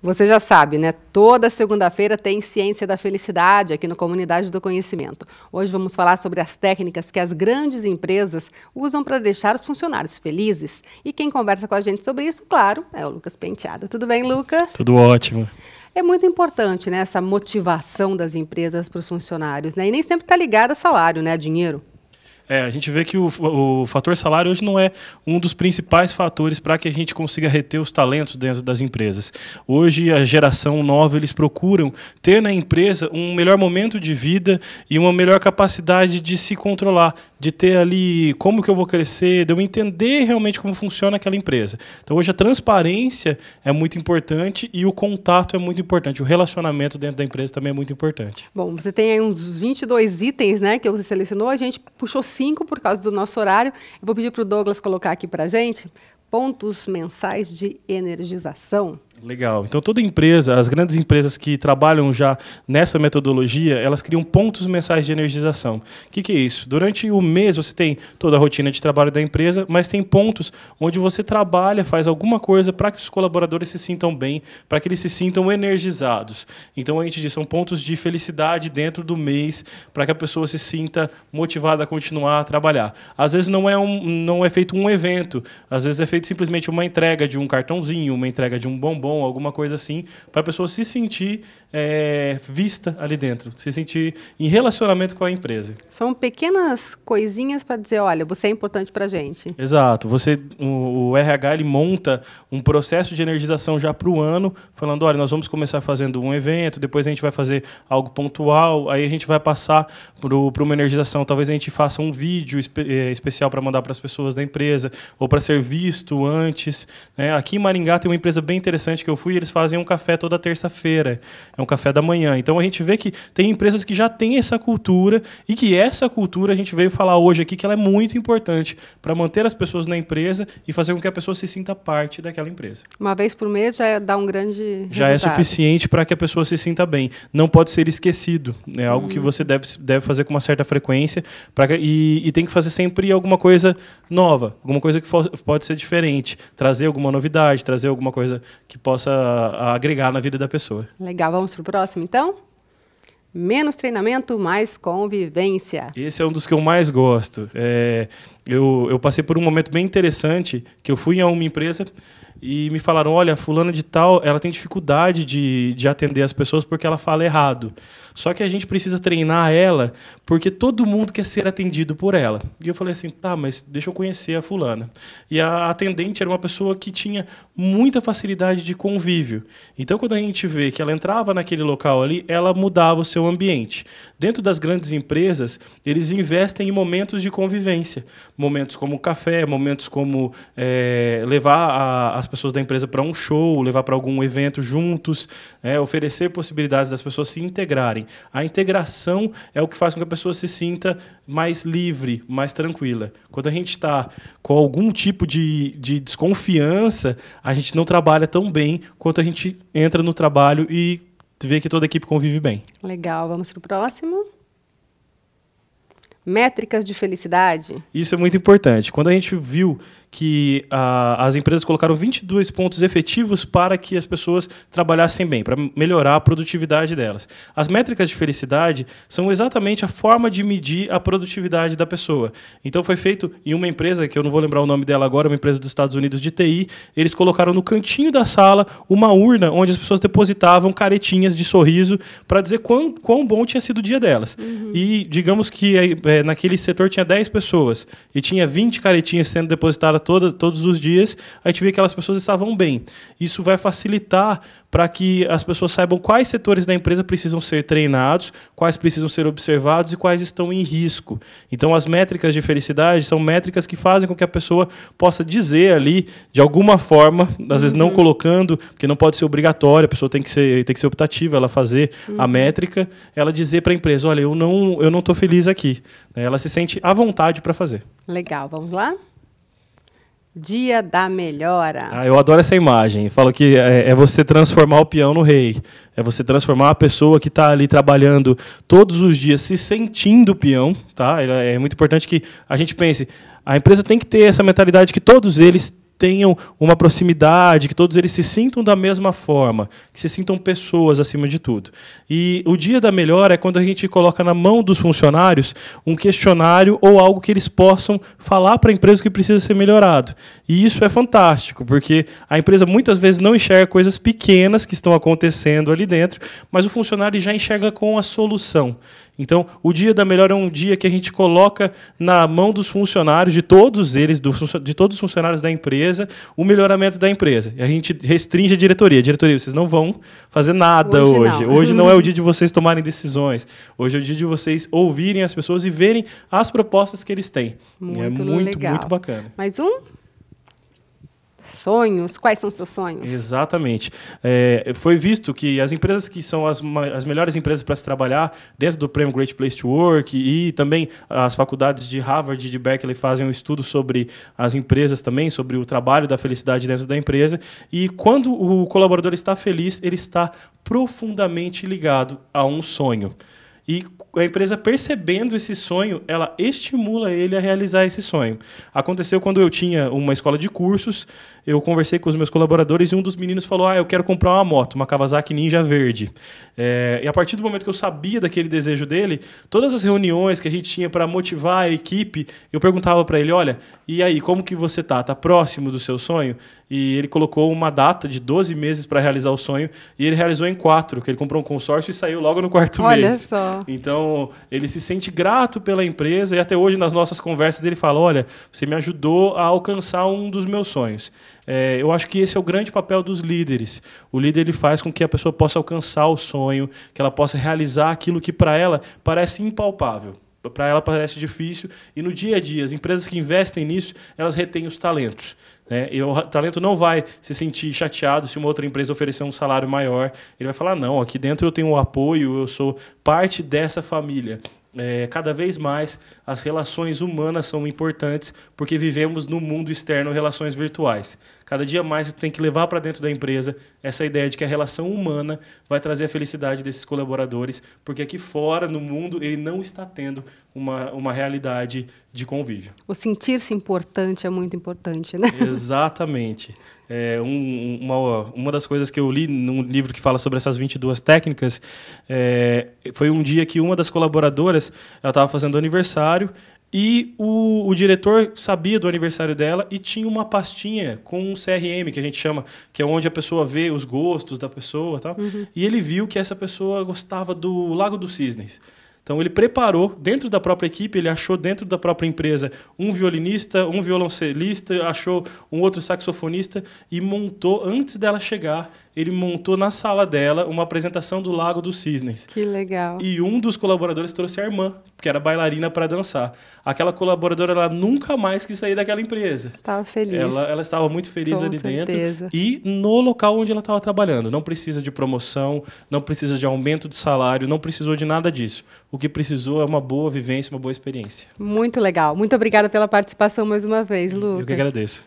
Você já sabe, né? Toda segunda-feira tem Ciência da Felicidade aqui no Comunidade do Conhecimento. Hoje vamos falar sobre as técnicas que as grandes empresas usam para deixar os funcionários felizes. E quem conversa com a gente sobre isso, claro, é o Lucas Penteado. Tudo bem, Lucas? Tudo ótimo. É muito importante, né, essa motivação das empresas para os funcionários, né? E nem sempre está ligada a salário, né, a dinheiro. É, a gente vê que o, o fator salário hoje não é um dos principais fatores para que a gente consiga reter os talentos dentro das empresas. Hoje, a geração nova, eles procuram ter na empresa um melhor momento de vida e uma melhor capacidade de se controlar, de ter ali como que eu vou crescer, de eu entender realmente como funciona aquela empresa. Então, hoje, a transparência é muito importante e o contato é muito importante, o relacionamento dentro da empresa também é muito importante. Bom, você tem aí uns 22 itens né, que você selecionou, a gente puxou 5, por causa do nosso horário. Eu vou pedir para o Douglas colocar aqui para gente pontos mensais de energização. Legal. Então toda empresa, as grandes empresas que trabalham já nessa metodologia, elas criam pontos mensais de energização. O que, que, é isso? Durante o mês você tem toda a rotina de trabalho da empresa, mas tem pontos onde você trabalha, faz alguma coisa para que os colaboradores se sintam bem, para que eles se sintam energizados. Então a gente diz, são pontos de felicidade dentro do mês, para que a pessoa se sinta motivada a continuar a trabalhar. Às vezes não é, um, não é feito um evento, às vezes é feito simplesmente uma entrega de um cartãozinho, uma entrega de um bombom, bom, alguma coisa assim, para a pessoa se sentir é, vista ali dentro, se sentir em relacionamento com a empresa. São pequenas coisinhas para dizer, olha, você é importante para a gente. Exato. Você, o, o, RH ele monta um processo de energização já para o ano, falando, olha, nós vamos começar fazendo um evento, depois a gente vai fazer algo pontual, aí a gente vai passar para uma energização, talvez a gente faça um vídeo espe é, especial para mandar para as pessoas da empresa ou para ser visto antes. Né? Aqui em Maringá tem uma empresa bem interessante restaurante que eu fui, eles fazem um café toda terça-feira. É um café da manhã. Então a gente vê que tem empresas que já têm essa cultura e que essa cultura a gente veio falar hoje aqui que ela é muito importante para manter as pessoas na empresa e fazer com que a pessoa se sinta parte daquela empresa. Uma vez por mês já dá um grande Já é suficiente para que a pessoa se sinta bem. Não pode ser esquecido. É algo hum. que uhum. você deve, deve fazer com uma certa frequência pra, e, e tem que fazer sempre alguma coisa nova, alguma coisa que for, pode ser diferente, trazer alguma novidade, trazer alguma coisa que possa ah, agregar na vida da pessoa. Legal, vamos para o próximo então? Menos treinamento, mais convivência. Esse é um dos que eu mais gosto. É, eu, eu passei por um momento bem interessante que eu fui a uma empresa e me falaram: olha, fulana de tal, ela tem dificuldade de, de atender as pessoas porque ela fala errado. Só que a gente precisa treinar ela porque todo mundo quer ser atendido por ela. E eu falei assim: tá, mas deixa eu conhecer a fulana. E a atendente era uma pessoa que tinha muita facilidade de convívio. Então, quando a gente vê que ela entrava naquele local ali, ela mudava o seu ambiente. Dentro das grandes empresas, eles investem em momentos de convivência momentos como café, momentos como é, levar a, as as pessoas da empresa para um show, levar para algum evento juntos, é, oferecer possibilidades das pessoas se integrarem. A integração é o que faz com que a pessoa se sinta mais livre, mais tranquila. Quando a gente está com algum tipo de, de desconfiança, a gente não trabalha tão bem quanto a gente entra no trabalho e vê que toda a equipe convive bem. Legal, vamos para o próximo. Métricas de felicidade. Isso é muito importante. Quando a gente viu que ah, as empresas colocaram 22 pontos efetivos para que as pessoas trabalhassem bem, para melhorar a produtividade delas. As métricas de felicidade são exatamente a forma de medir a produtividade da pessoa. Então foi feito em uma empresa, que eu não vou lembrar o nome dela agora, uma empresa dos Estados Unidos de TI, eles colocaram no cantinho da sala uma urna onde as pessoas depositavam caretinhas de sorriso para dizer quão, quão bom tinha sido o dia delas. Uhum. E digamos que é, naquele setor tinha 10 pessoas e tinha 20 caretinhas sendo depositadas era toda, todos os dias, a gente via que aquelas pessoas estavam bem. Isso vai facilitar para que as pessoas saibam quais setores da empresa precisam ser treinados, quais precisam ser observados e quais estão em risco. Então, as métricas de felicidade são métricas que fazem com que a pessoa possa dizer ali, de alguma forma, às uhum. vezes não colocando, porque não pode ser obrigatório, a pessoa tem que ser, tem que ser optativa, ela fazer uhum. a métrica, ela dizer para a empresa: olha, eu não estou eu não feliz aqui. Né? Ela se sente à vontade para fazer. Legal, vamos lá? Dia da melhora. Ah, eu adoro essa imagem. Falo que é, é, você transformar o peão no rei. É você transformar a pessoa que está ali trabalhando todos os dias, se sentindo peão. Tá? É, é muito importante que a gente pense. A empresa tem que ter essa mentalidade que todos eles tenham uma proximidade, que todos eles se sintam da mesma forma, que se sintam pessoas acima de tudo. E o dia da melhora é quando a gente coloca na mão dos funcionários um questionário ou algo que eles possam falar para a empresa que precisa ser melhorado. E isso é fantástico, porque a empresa muitas vezes não enxerga coisas pequenas que estão acontecendo ali dentro, mas o funcionário já enxerga com a solução. Então, o dia da melhora é um dia que a gente coloca na mão dos funcionários, de todos eles, de todos os funcionários da empresa, empresa, o melhoramento da empresa. A gente restringe a diretoria. diretoria, vocês não vão fazer nada hoje. Hoje não. hoje não é o dia de vocês tomarem decisões. Hoje é o dia de vocês ouvirem as pessoas e verem as propostas que eles têm. Muito é muito, legal. muito bacana. Mais um? Sonhos? Quais são seus sonhos? Exatamente. É, foi visto que as empresas que são as, as melhores empresas para se trabalhar dentro do prêmio Great Place to Work e também as faculdades de Harvard e de Berkeley fazem um estudo sobre as empresas também, sobre o trabalho da felicidade dentro da empresa. E quando o colaborador está feliz, ele está profundamente ligado a um sonho. E a empresa percebendo esse sonho, ela estimula ele a realizar esse sonho. Aconteceu quando eu tinha uma escola de cursos, eu conversei com os meus colaboradores e um dos meninos falou: Ah, eu quero comprar uma moto, uma Kawasaki Ninja verde. É, e a partir do momento que eu sabia daquele desejo dele, todas as reuniões que a gente tinha para motivar a equipe, eu perguntava para ele: Olha, e aí, como que você tá? Tá próximo do seu sonho? E ele colocou uma data de 12 meses para realizar o sonho e ele realizou em quatro, que ele comprou um consórcio e saiu logo no quarto Olha mês. Olha só. Então, ele se sente grato pela empresa e até hoje nas nossas conversas ele fala: olha, você me ajudou a alcançar um dos meus sonhos. É, eu acho que esse é o grande papel dos líderes. O líder ele faz com que a pessoa possa alcançar o sonho, que ela possa realizar aquilo que para ela parece impalpável. Para ela parece difícil. E no dia a dia, as empresas que investem nisso, elas retêm os talentos. Né? E o talento não vai se sentir chateado se uma outra empresa oferecer um salário maior. Ele vai falar: não, aqui dentro eu tenho um apoio, eu sou parte dessa família é, cada vez mais as relações humanas são importantes porque vivemos no mundo externo relações virtuais. Cada dia mais você tem que levar para dentro da empresa essa ideia de que a relação humana vai trazer a felicidade desses colaboradores, porque aqui fora, no mundo, ele não está tendo uma, uma realidade de convívio. O sentir-se importante é muito importante, né? Exatamente. É, um, uma, uma das coisas que eu li num livro que fala sobre essas 22 técnicas é, foi um dia que uma das colaboradoras ela estava fazendo aniversário e o, o, diretor sabia do aniversário dela e tinha uma pastinha com um CRM, que a gente chama, que é onde a pessoa vê os gostos da pessoa e tal. Uhum. E ele viu que essa pessoa gostava do Lago dos Cisnes. Então ele preparou dentro da própria equipe, ele achou dentro da própria empresa um violinista, um violoncelista, achou um outro saxofonista e montou antes dela chegar ele montou na sala dela uma apresentação do Lago dos Cisnes. Que legal. E um dos colaboradores trouxe a irmã, que era bailarina para dançar. Aquela colaboradora, ela nunca mais quis sair daquela empresa. Estava feliz. Ela, ela, estava muito feliz Com ali certeza. dentro e no local onde ela estava trabalhando. Não precisa de promoção, não precisa de aumento de salário, não precisou de nada disso. O que precisou é uma boa vivência, uma boa experiência. Muito legal. Muito obrigada pela participação mais uma vez, Lucas. Eu que agradeço.